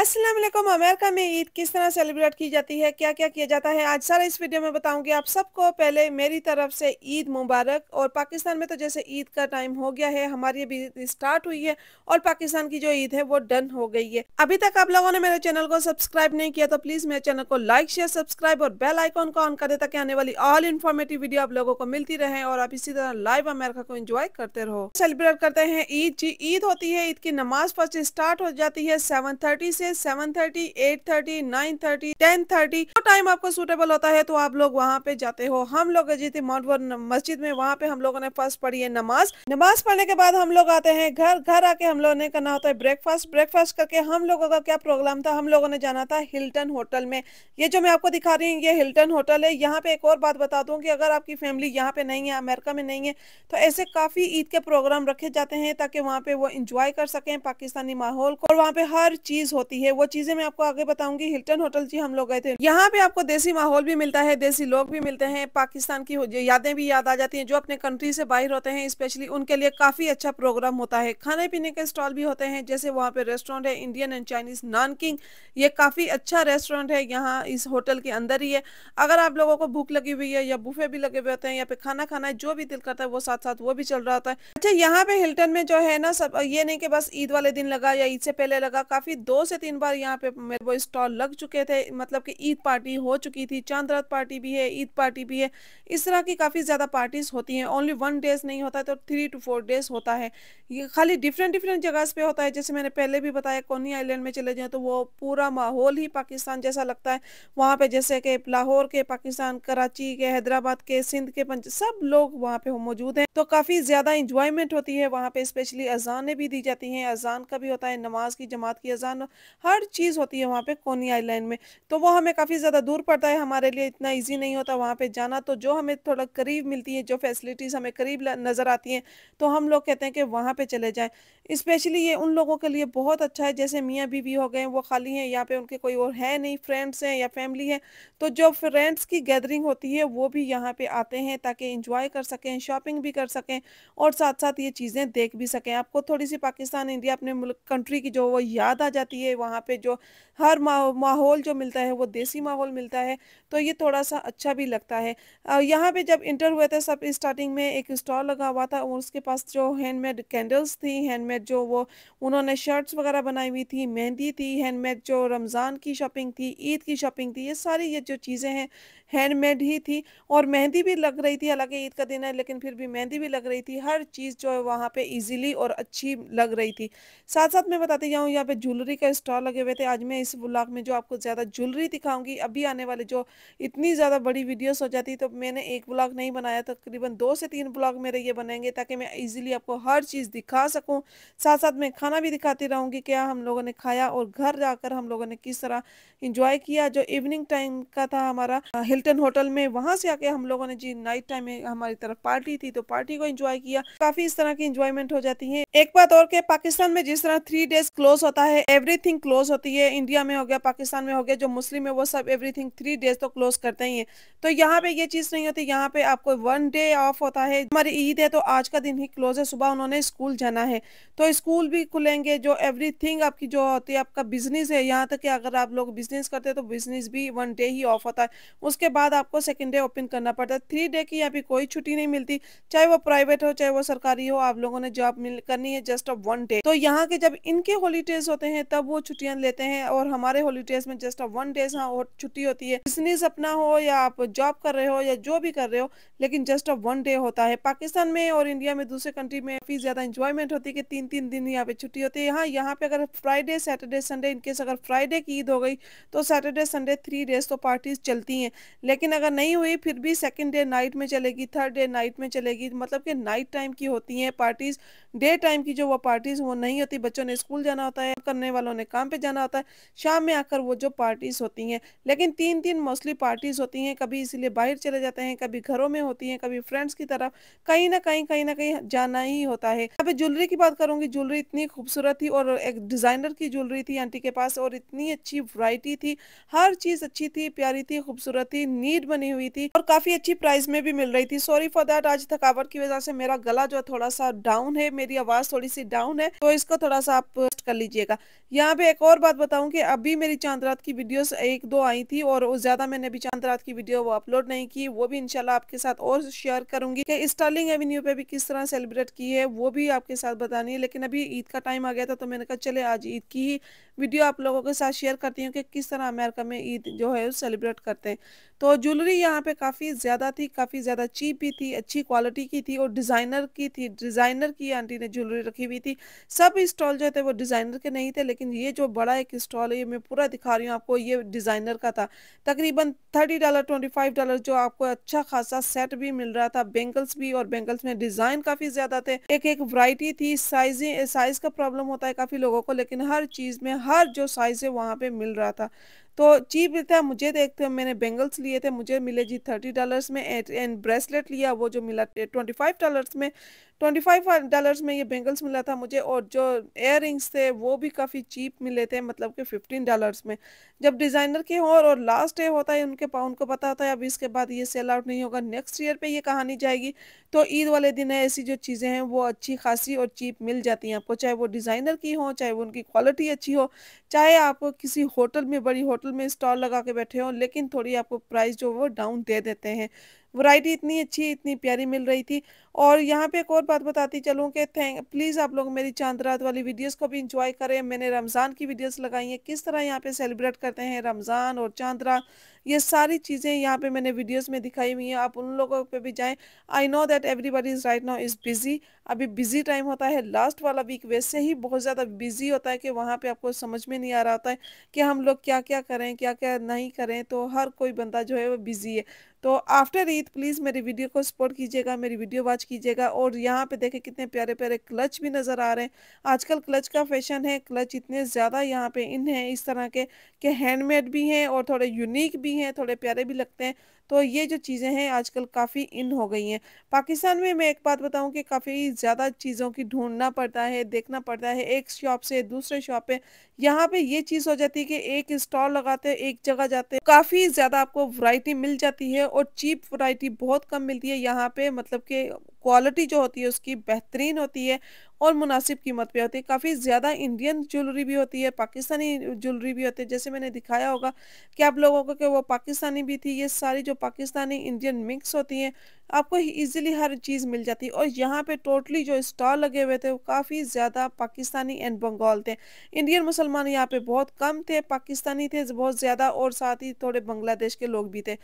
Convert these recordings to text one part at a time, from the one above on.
Aslam America में ईद किस तरह सेलिब्रेट की जाती है क्या क्या किया जाता है आज सारा इस वीडियो में बताऊंगी आप सबको पहले मेरी तरफ से ईद मुबारक और पाकिस्तान में तो जैसे ईद का टाइम हो गया है हमारी अभी स्टार्ट हुई है और पाकिस्तान की जो ईद है वो डन हो गई है अभी तक आप लोगों ने मेरे चैनल को सब्सक्राइब नहीं किया तो प्लीज मेरे चैनल को लाइक शेयर सब्सक्राइब और बेल आइकॉन को ऑन कर दे ताकि आने वाली ऑल इन्फॉर्मेटिव वीडियो आप लोगों को मिलती रहे और आप इसी तरह लाइव अमेरिका को इंजॉय करते रहो सेलिब्रेट करते हैं ईद जी ईद होती है ईद की नमाज फर्स्ट स्टार्ट हो जाती है सेवन से से seven thirty eight thirty nine thirty ten thirty जो टाइम आपको सुटेबल होता है तो आप लोग वहाँ पे जाते हो हम लोग जी थे माउंट मस्जिद में वहाँ पे हम लोगों ने फर्स्ट पढ़ी है नमाज नमाज पढ़ने के बाद हम लोग आते हैं घर घर आके हम लोगों ने करना होता है ब्रेकफास्ट ब्रेकफास्ट करके हम लोगों का क्या प्रोग्राम था हम लोगों ने जाना था हिल्टन होटल में ये जो मैं आपको दिखा रही हूँ ये हिल्टन होटल है यहाँ पे एक और बात बता दूँ की अगर आपकी फैमिली यहाँ पे नहीं है अमेरिका में नहीं है तो ऐसे काफ़ी ईद के प्रोग्राम रखे जाते हैं ताकि वहाँ पे वो इंजॉय कर सकें पाकिस्तानी माहौल को और वहाँ पे हर चीज़ होती मिलती है वो चीजें मैं आपको आगे बताऊंगी हिल्टन होटल जी हम लोग गए थे यहाँ पे आपको देसी माहौल भी मिलता है देसी लोग भी मिलते हैं पाकिस्तान की यादें भी याद आ जाती हैं जो अपने कंट्री से बाहर होते हैं स्पेशली उनके लिए काफी अच्छा प्रोग्राम होता है खाने पीने के स्टॉल भी होते हैं जैसे वहाँ पे रेस्टोरेंट है Indian and Chinese naan king ये काफी अच्छा रेस्टोरेंट है यहाँ इस होटल के अंदर ही है अगर आप लोगों को भूख लगी हुई है या बुफे भी लगे हुए होते हैं या फिर खाना खाना है जो भी दिल करता है वो साथ साथ वो भी चल रहा होता है अच्छा यहाँ पे हिल्टन में जो है ना सब ये नहीं कि बस ईद वाले दिन लगा या ईद से पहले लगा काफी दो से तीन तीन बार यहाँ पे मेरे वो स्टॉल लग चुके थे मतलब कि ईद पार्टी हो चुकी थी चांद रात पार्टी भी है ईद पार्टी भी है इस तरह की काफ़ी ज़्यादा पार्टीज़ होती हैं ओनली वन डेज नहीं होता तो थ्री टू फोर डेज होता है ये खाली डिफरेंट डिफरेंट जगह पे होता है जैसे मैंने पहले भी बताया कोनी आइलैंड में चले जाएँ तो वो पूरा माहौल ही पाकिस्तान जैसा लगता है वहाँ पर जैसे कि लाहौर के पाकिस्तान कराची के हैदराबाद के सिंध के पंच सब लोग वहाँ पर मौजूद हैं तो काफ़ी ज़्यादा इंजॉयमेंट होती है वहाँ पर स्पेशली अजानें भी दी जाती हैं अजान का भी होता है नमाज की जमात की अजान हर चीज़ होती है वहाँ पे कोनी आइलैंड में तो वो हमें काफ़ी ज़्यादा दूर पड़ता है हमारे लिए इतना ईजी नहीं होता वहाँ पे जाना तो जो हमें थोड़ा करीब मिलती है जो फैसिलिटीज़ हमें करीब नज़र आती हैं तो हम लोग कहते हैं कि वहाँ पर चले जाएँ इस्पेशली ये उन लोगों के लिए बहुत अच्छा है जैसे मियाँ बीवी हो गए वो खाली हैं यहाँ पर उनके कोई और है नहीं फ्रेंड्स हैं या फैमिली है तो जो फ्रेंड्स की गैदरिंग होती है वो भी यहाँ पर आते हैं ताकि इंजॉय कर सकें शॉपिंग भी कर सकें और साथ साथ ये चीज़ें देख भी सकें आपको थोड़ी सी पाकिस्तान इंडिया अपने मुल्क कंट्री की जो वो याद आ जाती है वहाँ वहाँ पे जो हर मा, माहौल जो मिलता है वो देसी माहौल मिलता है तो ये थोड़ा सा अच्छा भी लगता है यहाँ पे जब इंटर हुए थे सब स्टार्टिंग में एक स्टॉल लगा हुआ था और उसके पास जो हैंडमेड कैंडल्स थी हैंडमेड जो वो उन्होंने शर्ट्स वगैरह बनाई हुई थी मेहंदी थी हैंडमेड जो रमज़ान की शॉपिंग थी ईद की शॉपिंग थी ये सारी ये जो चीज़ें हैं हैंडमेड ही थी और मेहंदी भी लग रही थी हालांकि ईद का दिन है लेकिन फिर भी मेहंदी भी लग रही थी हर चीज़ जो है वहाँ पर ईजिली और अच्छी लग रही थी साथ साथ मैं बताती जाऊँ यहाँ पे ज्वेलरी का स्टॉल लगे हुए थे आज मैं इस ब्लॉग में जो आपको ज़्यादा ज्वेलरी दिखाऊंगी अभी आने वाले जो इतनी ज़्यादा बड़ी वीडियोस हो जाती तो मैंने एक ब्लॉग नहीं बनाया तकरीबन दो से तीन ब्लॉग मेरे ये बनेंगे ताकि मैं ईजिली आपको हर चीज़ दिखा सकूँ साथ साथ मैं खाना भी दिखाती रहूँगी क्या हम लोगों ने खाया और घर जाकर हम लोगों ने किस तरह इंजॉय किया जो इवनिंग टाइम का था हमारा हिल्टन होटल में वहाँ से आके हम लोगों ने जी नाइट टाइम में हमारी तरफ पार्टी थी तो पार्टी को इंजॉय किया काफ़ी इस तरह की इंजॉयमेंट हो जाती है एक बात और के पाकिस्तान में जिस तरह थ्री डेज क्लोज होता है एवरीथिंग एवरीथिंग क्लोज होती है इंडिया में हो गया पाकिस्तान में हो गया जो मुस्लिम है वो सब एवरीथिंग थ्री डेज तो क्लोज करते ही है तो यहाँ पे ये चीज़ नहीं होती यहाँ पे आपको वन डे ऑफ होता है हमारी ईद है तो आज का दिन ही क्लोज है सुबह उन्होंने स्कूल जाना है तो स्कूल भी खुलेंगे जो एवरी आपकी जो होती है आपका बिजनेस है यहाँ तक कि अगर आप लोग बिजनेस करते हैं तो बिजनेस भी वन डे ही ऑफ होता है उसके बाद आपको सेकेंड डे ओपन करना पड़ता है थ्री डे की यहाँ पे कोई छुट्टी नहीं मिलती चाहे वो प्राइवेट हो चाहे वो सरकारी हो आप लोगों ने जॉब करनी है जस्ट ऑफ वन डे तो यहाँ के जब इनके होलीडेज होते हैं तब वो छुट्टियां लेते हैं और हमारे हॉलीडेज में जस्ट ऑफ वन डेज हाँ छुट्टी होती है बिजनेस अपना हो या आप जॉब कर रहे हो या जो भी कर रहे हो लेकिन जस्ट ऑफ वन डे होता है पाकिस्तान में और इंडिया में दूसरे कंट्री में काफ़ी ज़्यादा इंजॉयमेंट होती है कि तीन तीन दिन यहाँ पे छुट्टी होती है हाँ यहाँ पे अगर फ्राइडे सैटरडे संडे इनकेस अगर फ्राइडे की ईद हो गई तो सैटरडे संडे थ्री डेज तो पार्टीज चलती हैं लेकिन अगर नहीं हुई फिर भी सेकेंड डे नाइट में चलेगी थर्ड डे नाइट में चलेगी मतलब कि नाइट टाइम की होती हैं पार्टीज डे टाइम की जो वो पार्टीज वो नहीं होती बच्चों ने स्कूल जाना होता है करने वालों ने काम काम पे जाना होता है शाम में आकर वो जो पार्टीज़ होती हैं लेकिन तीन तीन मोस्टली पार्टीज़ होती हैं कभी इसीलिए बाहर चले जाते हैं कभी घरों में होती हैं कभी फ्रेंड्स की तरफ कहीं ना कहीं कहीं ना कहीं जाना ही होता है यहाँ ज्वेलरी की बात करूंगी ज्वेलरी इतनी खूबसूरत थी और एक डिज़ाइनर की ज्वेलरी थी आंटी के पास और इतनी अच्छी वैरायटी थी हर चीज़ अच्छी थी प्यारी थी खूबसूरत थी नीट बनी हुई थी और काफ़ी अच्छी प्राइस में भी मिल रही थी सॉरी फॉर दैट आज थकावट की वजह से मेरा गला जो थोड़ा सा डाउन है मेरी आवाज़ थोड़ी सी डाउन है तो इसको थोड़ा सा आप कर लीजिएगा यहाँ पे एक और बात बताऊं कि अभी मेरी चांद रात की वीडियोस एक दो आई थी और ज़्यादा मैंने अभी चांद रात की वीडियो वो अपलोड नहीं की वो भी इंशाल्लाह आपके साथ और शेयर करूंगी कि स्टार्लिंग एवेन्यू पे भी किस तरह सेलिब्रेट की है वो भी आपके साथ बतानी है लेकिन अभी ईद का टाइम आ गया था तो मैंने कहा चले आज ईद की ही वीडियो आप लोगों के साथ शेयर करती हूँ कि किस तरह अमेरिका में ईद जो है सेलिब्रेट करते हैं तो ज्वेलरी यहाँ पे काफ़ी ज़्यादा थी काफ़ी ज़्यादा चीप भी थी अच्छी क्वालिटी की थी और डिज़ाइनर की थी डिज़ाइनर की आंटी ने ज्वेलरी रखी हुई थी सब स्टॉल जो थे वो डिज़ाइनर के नहीं थे लेकिन ये जो बड़ा एक स्टॉल है ये मैं पूरा दिखा रही हूँ आपको ये डिज़ाइनर का था तकरीबन thirty dollar twenty five dollar जो आपको अच्छा खासा सेट भी मिल रहा था बेंगल्स भी और बेंगल्स में डिज़ाइन काफ़ी ज़्यादा थे एक एक वराइटी थी साइजें साइज का प्रॉब्लम होता है काफ़ी लोगों को लेकिन हर चीज़ में हर जो साइज़ है वहाँ पे मिल रहा था तो चीप था मुझे देखते हुए मैंने बेंगल्स लिए थे मुझे मिले जी थर्टी डॉलर्स में एंड ब्रेसलेट लिया वो जो मिला ट्वेंटी फाइव डॉलर्स में ट्वेंटी फाइव डॉलर्स में ये बेंगल्स मिला था मुझे और जो एयर थे वो भी काफ़ी चीप मिले थे मतलब कि फिफ्टीन डॉलर्स में जब डिज़ाइनर के हो और लास्ट डे होता है उनके पाउंड को पता होता है अब इसके बाद ये सेल आउट नहीं होगा नेक्स्ट ईयर पर ये कहानी जाएगी तो ईद वाले दिन है ऐसी जो चीज़ें हैं वो अच्छी खासी और चीप मिल जाती हैं आपको चाहे वो डिज़ाइनर की हो चाहे वो उनकी क्वालिटी अच्छी हो चाहे आप किसी होटल में बड़ी होटल में स्टॉल लगा के बैठे हों लेकिन थोड़ी आपको प्राइस जो वो डाउन दे देते हैं वैरायटी इतनी अच्छी इतनी प्यारी मिल रही थी और यहाँ पे एक और बात बताती चलूँ कि थैंक प्लीज़ आप लोग मेरी चांद रात वाली वीडियोस को भी इंजॉय करें मैंने रमज़ान की वीडियोस लगाई हैं किस तरह यहाँ पे सेलिब्रेट करते हैं रमज़ान और चांद रात ये सारी चीज़ें यहाँ पे मैंने वीडियोस में दिखाई हुई हैं आप उन लोगों पर भी जाएँ I know that everybody is right now is busy अभी बिज़ी टाइम होता है लास्ट वाला वीक वैसे ही बहुत ज़्यादा बिज़ी होता है कि वहाँ पर आपको समझ में नहीं आ रहा होता है कि हम लोग क्या क्या करें क्या क्या नहीं करें तो हर कोई बंदा जो है वो बिज़ी है तो आफ्टर ईद प्लीज़ मेरी वीडियो को सपोर्ट कीजिएगा मेरी वीडियो वॉच कीजिएगा और यहाँ पे देखें कितने प्यारे प्यारे क्लच भी नज़र आ रहे हैं आजकल क्लच का फैशन है क्लच इतने ज़्यादा यहाँ पे इन हैं इस तरह के कि हैंडमेड भी हैं और थोड़े यूनिक भी हैं थोड़े प्यारे भी लगते हैं तो ये जो चीज़ें हैं आजकल काफ़ी इन हो गई हैं पाकिस्तान में मैं एक बात बताऊं कि काफ़ी ज़्यादा चीज़ों की ढूंढना पड़ता है देखना पड़ता है एक शॉप से दूसरे शॉप पे यहाँ पे ये चीज़ हो जाती है कि एक स्टॉल लगाते हैं एक जगह जाते हैं काफ़ी ज़्यादा आपको वैरायटी मिल जाती है और चीप वैरायटी बहुत कम मिलती है यहाँ पे मतलब के क्वालिटी जो होती है उसकी बेहतरीन होती है और मुनासिब कीमत पे होती है काफ़ी ज़्यादा इंडियन ज्वेलरी भी होती है पाकिस्तानी ज्वेलरी भी होती है जैसे मैंने दिखाया होगा कि आप लोगों को कि वो पाकिस्तानी भी थी ये सारी जो पाकिस्तानी इंडियन मिक्स होती हैं आपको इजीली हर चीज़ मिल जाती है और यहाँ पे टोटली जो स्टॉल लगे हुए थे वो काफ़ी ज़्यादा पाकिस्तानी एंड बंगाल थे इंडियन मुसलमान यहाँ पे बहुत कम थे पाकिस्तानी थे बहुत ज़्यादा और साथ ही थोड़े बांग्लादेश के लोग भी थे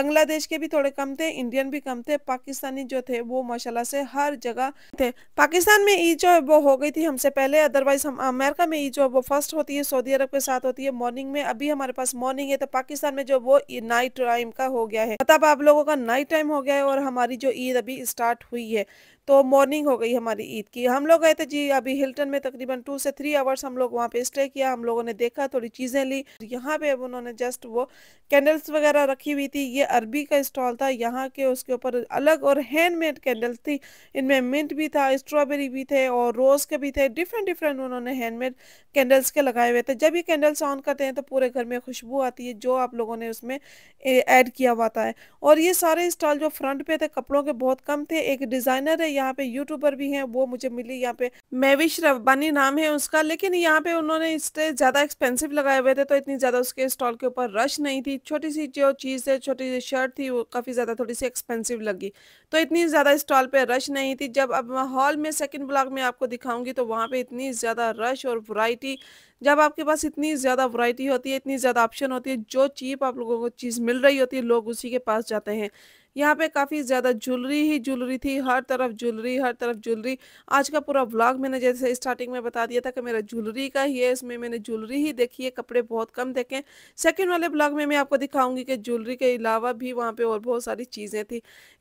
बांग्लादेश के भी थोड़े कम थे इंडियन भी कम थे पाकिस्तानी जो थे वो माशा अल्लाह से हर जगह थे पाकिस्तान में ईद जो है वो हो गई थी हमसे पहले अदरवाइज हम अमेरिका में ईद जो है वो फर्स्ट होती है सऊदी अरब के साथ होती है मॉर्निंग में अभी हमारे पास मॉर्निंग है तो पाकिस्तान में जो वो नाइट टाइम का हो गया है मतलब आप लोगों का नाइट टाइम हो गया है और हमारी जो ईद अभी स्टार्ट हुई है तो मॉर्निंग हो गई हमारी ईद की हम लोग गए थे जी अभी हिल्टन में तकरीबन टू से थ्री आवर्स हम लोग वहाँ पे स्टे किया हम लोगों ने देखा थोड़ी चीज़ें ली यहाँ पे अब उन्होंने जस्ट वो कैंडल्स वगैरह रखी हुई थी ये अरबी का स्टॉल था यहाँ के उसके ऊपर अलग और हैंडमेड कैंडल्स थी इनमें मिंट भी था स्ट्रॉबेरी भी थे और रोज़ के भी थे डिफरेंट डिफरेंट उन्होंने हैंडमेड कैंडल्स के लगाए हुए थे जब ये कैंडल्स ऑन करते हैं तो पूरे घर में खुशबू आती है जो आप लोगों ने उसमें ऐड किया हुआ था और ये सारे स्टॉल जो फ्रंट पे थे कपड़ों के बहुत कम थे एक डिज़ाइनर है यहाँ पे यूट्यूबर भी हैं वो मुझे मिली यहाँ पे मेविश रबानी नाम है उसका लेकिन यहाँ पे उन्होंने इससे ज़्यादा एक्सपेंसिव लगाए हुए थे तो इतनी ज़्यादा उसके स्टॉल के ऊपर रश नहीं थी छोटी सी जो चीज़ है छोटी सी शर्ट थी वो काफ़ी ज़्यादा थोड़ी सी एक्सपेंसिव लगी तो इतनी ज़्यादा स्टॉल पे रश नहीं थी जब अब हॉल में सेकेंड ब्लॉग में आपको दिखाऊंगी तो वहाँ पे इतनी ज़्यादा रश और वराइटी जब आपके पास इतनी ज़्यादा वरायटी होती है इतनी ज़्यादा ऑप्शन होती है जो चीप आप लोगों को चीज़ मिल रही होती है लोग उसी के पास जाते हैं यहाँ पे काफ़ी ज़्यादा ज्वेलरी ही ज्वेलरी थी हर तरफ ज्वेलरी हर तरफ ज्वेलरी आज का पूरा व्लॉग मैंने जैसे स्टार्टिंग में बता दिया था कि मेरा ज्वेलरी का ही है इसमें मैंने ज्वेलरी ही देखी है कपड़े बहुत कम देखे सेकेंड वाले ब्लॉग में मैं आपको दिखाऊंगी कि ज्वेलरी के अलावा भी वहाँ पर और बहुत सारी चीज़ें थी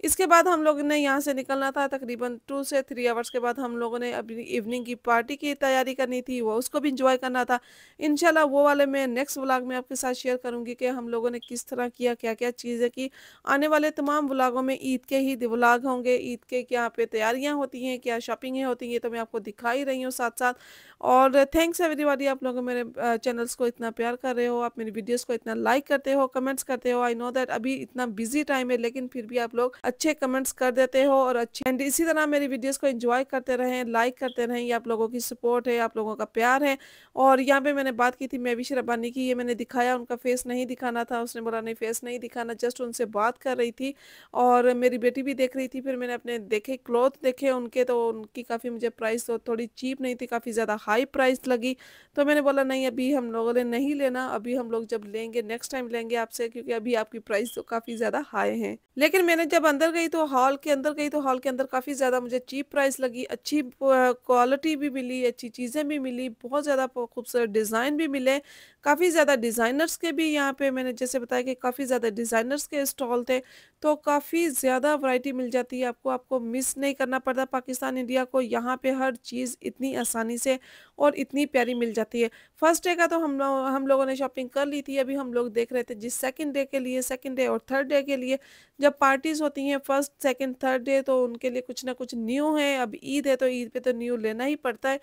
इसके बाद हम लोगों ने यहाँ से निकलना था तकरीबन टू से थ्री आवर्स के बाद हम लोगों ने अपनी इवनिंग की पार्टी की तैयारी करनी थी वो उसको भी इंजॉय करना था इनशाला वो वाले मैं नेक्स्ट ब्लॉग में आपके साथ शेयर करूँगी कि हम लोगों ने किस तरह किया क्या क्या चीज़ें की आने वाले तमाम तमाम व्लागों में ईद के ही व्लाग होंगे ईद के क्या पे तैयारियाँ होती हैं क्या शॉपिंगें होती हैं तो मैं आपको दिखा ही रही हूँ साथ साथ और थैंक्स एवरीबॉडी आप लोगों मेरे चैनल्स को इतना प्यार कर रहे हो आप मेरी वीडियोज़ को इतना लाइक करते हो कमेंट्स करते हो आई नो दैट अभी इतना बिजी टाइम है लेकिन फिर भी आप लोग अच्छे कमेंट्स कर देते हो और अच्छे एंड इसी तरह मेरी वीडियोज़ को इन्जॉय करते रहें लाइक करते रहें ये आप लोगों की सपोर्ट है आप लोगों का प्यार है और यहाँ पर मैंने बात की थी मेविश शराबानी की ये मैंने दिखाया उनका फेस नहीं दिखाना था उसने बोला नहीं फेस नहीं दिखाना जस्ट उनसे बात कर रही थी और मेरी बेटी भी देख रही थी फिर मैंने अपने देखे क्लॉथ देखे उनके तो उनकी काफ़ी मुझे प्राइस तो थोड़ी चीप नहीं थी काफ़ी ज़्यादा हाई प्राइस लगी तो मैंने बोला नहीं अभी हम लोगों ने नहीं लेना अभी हम लोग जब लेंगे नेक्स्ट टाइम लेंगे आपसे क्योंकि अभी आपकी प्राइस तो काफ़ी ज़्यादा हाई है लेकिन मैंने जब अंदर गई तो हॉल के अंदर गई तो हॉल के अंदर काफ़ी ज़्यादा मुझे चीप प्राइस लगी अच्छी क्वालिटी भी मिली अच्छी चीज़ें भी मिली बहुत ज़्यादा खूबसूरत डिज़ाइन भी मिले काफ़ी ज़्यादा डिज़ाइनर्स के भी यहाँ पे मैंने जैसे बताया कि काफ़ी ज़्यादा डिज़ाइनर्स के स्टॉल थे तो काफ़ी ज़्यादा वैरायटी मिल जाती है आपको आपको मिस नहीं करना पड़ता पाकिस्तान इंडिया को यहाँ पे हर चीज़ इतनी आसानी से और इतनी प्यारी मिल जाती है फर्स्ट डे का तो हम लोग हम लोगों ने शॉपिंग कर ली थी अभी हम लोग देख रहे थे जिस सेकेंड डे के लिए सेकेंड डे और थर्ड डे के लिए जब पार्टीज़ होती हैं फर्स्ट सेकेंड थर्ड डे तो उनके लिए कुछ ना कुछ न्यू है अब ईद है तो ईद पे तो न्यू लेना ही पड़ता है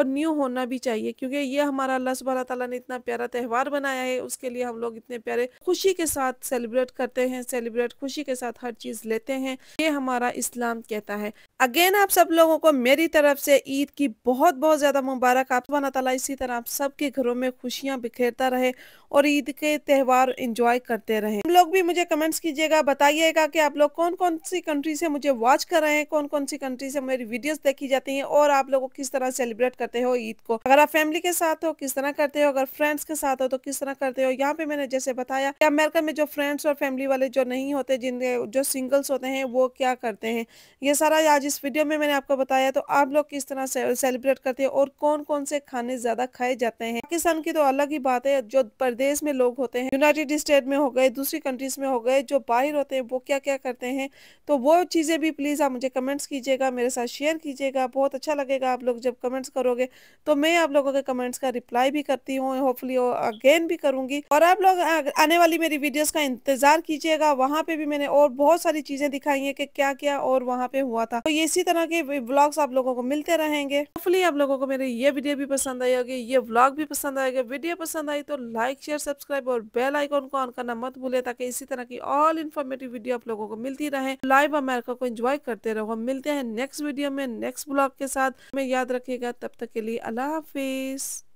और न्यू होना भी चाहिए क्योंकि ये हमारा अल्लाह सुबह तला ने इतना प्यारा त्यौहार बनाया है उसके लिए हम लोग इतने प्यारे खुशी के साथ सेलिब्रेट करते हैं सेलिब्रेट खुशी के साथ हर चीज़ लेते हैं ये हमारा इस्लाम कहता है अगेन आप सब लोगों को मेरी तरफ से ईद की बहुत बहुत ज़्यादा मुबारक आप तला इसी तरह आप सबके घरों में खुशियाँ बिखेरता रहे और ईद के त्यौहार इंजॉय करते रहे हम लोग भी मुझे कमेंट्स कीजिएगा बताइएगा कि आप लोग कौन कौन सी कंट्री से मुझे वॉच कर रहे हैं कौन कौन सी कंट्री से मेरी वीडियोस देखी जाती हैं और आप लोगों किस तरह सेलिब्रेट करते हो ईद को अगर आप फैमिली के साथ हो किस तरह करते हो अगर फ्रेंड्स के साथ हो तो किस तरह करते हो यहाँ पे मैंने जैसे बताया कि अमेरिका में जो फ्रेंड्स और फैमिली वाले जो नहीं होते जिनके जो सिंगल्स होते हैं वो क्या करते हैं ये सारा आज इस वीडियो में मैंने आपको बताया तो आप लोग किस तरह से, सेलिब्रेट करते हैं और कौन कौन से खाने ज्यादा खाए जाते हैं पाकिस्तान की तो अलग ही बात है जो प्रदेश में लोग होते हैं यूनाइटेड स्टेट में हो गए दूसरी कंट्रीज में हो गए जो बाहर होते हैं वो क्या क्या करते हैं तो वो चीज़ें भी प्लीज़ आप मुझे कमेंट्स कीजिएगा मेरे साथ शेयर कीजिएगा बहुत अच्छा लगेगा आप लोग जब कमेंट्स करोगे तो मैं आप लोगों के कमेंट्स का रिप्लाई भी करती हूँ होपफुली अगेन भी करूंगी और आप लोग आने वाली मेरी वीडियोस का इंतजार कीजिएगा वहाँ पे भी मैंने और बहुत सारी चीज़ें दिखाई हैं कि क्या क्या और वहाँ पे हुआ था तो ये इसी तरह के ब्लॉग्स आप लोगों को मिलते रहेंगे होपफुली आप लोगों को मेरे ये वीडियो भी पसंद आई होगी ये ब्लॉग भी पसंद आएगा वीडियो पसंद आई तो लाइक शेयर सब्सक्राइब और बेल आइकॉन को ऑन करना मत भूले ताकि इसी तरह की ऑल इन्फॉर्मेटिव वीडियो आप लोगों को मिलती रहे लाइव अमेरिका को एंजॉय करते रहो मिलते हैं नेक्स्ट वीडियो में नेक्स्ट ब्लॉग के साथ में याद रखेगा तब तक के लिए अल्लाह हाफिज़